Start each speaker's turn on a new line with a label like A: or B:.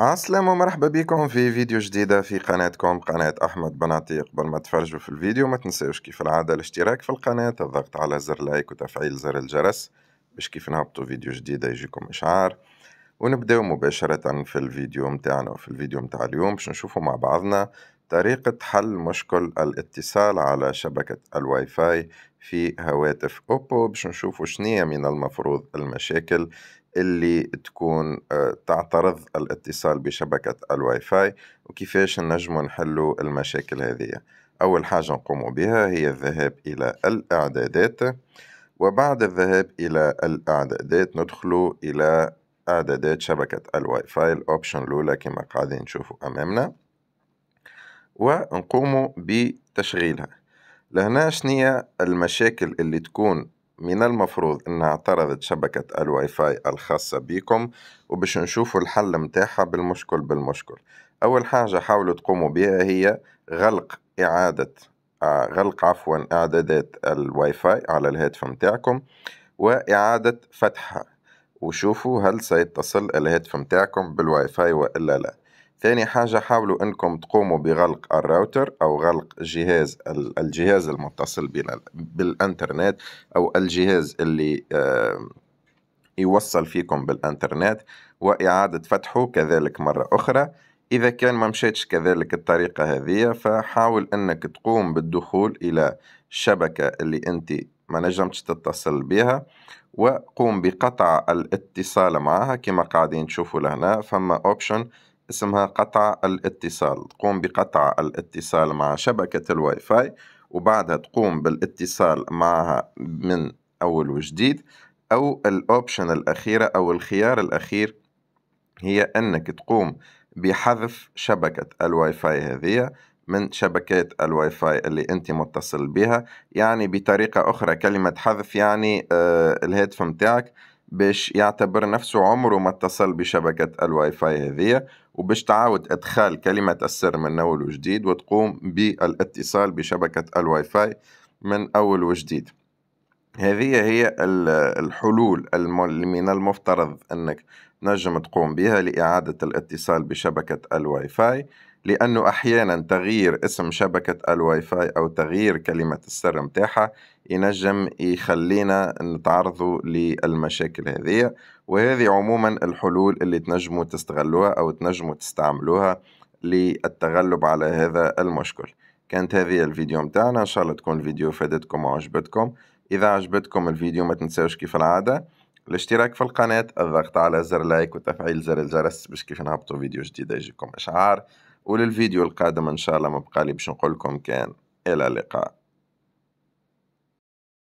A: السلام ومرحبا بكم في فيديو جديدة في قناتكم قناة أحمد بناطي قبل ما تفرجوا في الفيديو ما تنسوش كيف العادة الاشتراك في القناة الضغط على زر لايك وتفعيل زر الجرس باش كيف نهبطوا فيديو جديدة يجيكم إشعار ونبداو مباشرة في الفيديو متاعنا في الفيديو متاع اليوم باش نشوفو مع بعضنا طريقة حل مشكل الاتصال على شبكة الواي فاي في هواتف أوبو باش نشوفو شنية من المفروض المشاكل اللي تكون آه، تعترض الاتصال بشبكة الواي فاي وكيفاش نجم نحلو المشاكل هذه أول حاجة نقوم بها هي الذهاب إلى الإعدادات وبعد الذهاب إلى الإعدادات ندخل إلى إعدادات شبكة الواي فاي الأوبشن الأولى كما قاعدين نشوفوا أمامنا ونقوم بتشغيلها لهنا شنية المشاكل اللي تكون من المفروض انها اعترضت شبكة الواي فاي الخاصة بكم وباش نشوفوا الحل متاعها بالمشكل بالمشكل اول حاجة حاولوا تقوموا بها هي غلق اعادة آه، غلق عفوا اعدادات الواي فاي على الهاتف متاعكم واعادة فتحها وشوفوا هل سيتصل الهاتف متاعكم بالواي فاي وإلا لا ثاني حاجة حاولوا أنكم تقوموا بغلق الراوتر أو غلق جهاز الجهاز المتصل بالإنترنت أو الجهاز اللي آه، يوصل فيكم بالإنترنت وإعادة فتحه كذلك مرة أخرى إذا كان ما مشيتش كذلك الطريقة هذه فحاول أنك تقوم بالدخول إلى الشبكة اللي أنت ما نجمتش تتصل بها وقوم بقطع الاتصال معها كما قاعدين تشوفوا لهنا فما اوبشن اسمها قطع الاتصال تقوم بقطع الاتصال مع شبكة الواي فاي وبعدها تقوم بالاتصال معها من أول وجديد أو الأوبشن الأخيرة أو الخيار الأخير هي أنك تقوم بحذف شبكة الواي فاي هذه من شبكة الواي فاي اللي أنت متصل بها يعني بطريقة أخرى كلمة حذف يعني آه، الهاتف متاعك باش يعتبر نفسه عمره ما اتصل بشبكة الواي فاي هذية وباش تعاود إدخال كلمة السر من أول وجديد وتقوم بالاتصال بشبكة الواي فاي من أول وجديد هذه هي الحلول من المفترض أنك نجم تقوم بها لإعادة الاتصال بشبكة الواي فاي لأنه أحيانا تغيير اسم شبكة الواي فاي أو تغيير كلمة السر متاعها ينجم يخلينا نتعرض للمشاكل هذه وهذه عموما الحلول اللي تنجموا تستغلوها أو تنجموا تستعملوها للتغلب على هذا المشكل كانت هذه الفيديو متاعنا إن شاء الله تكون الفيديو فادتكم وعجبتكم إذا عجبتكم الفيديو ما تنساوش كيف العادة الاشتراك في القناة الضغط على زر لايك وتفعيل زر الجرس باش كيف نهبطوا فيديو جديد يجيكم إشعار وللفيديو القادم إن شاء الله ما بقالي باش نقول لكم كان إلى اللقاء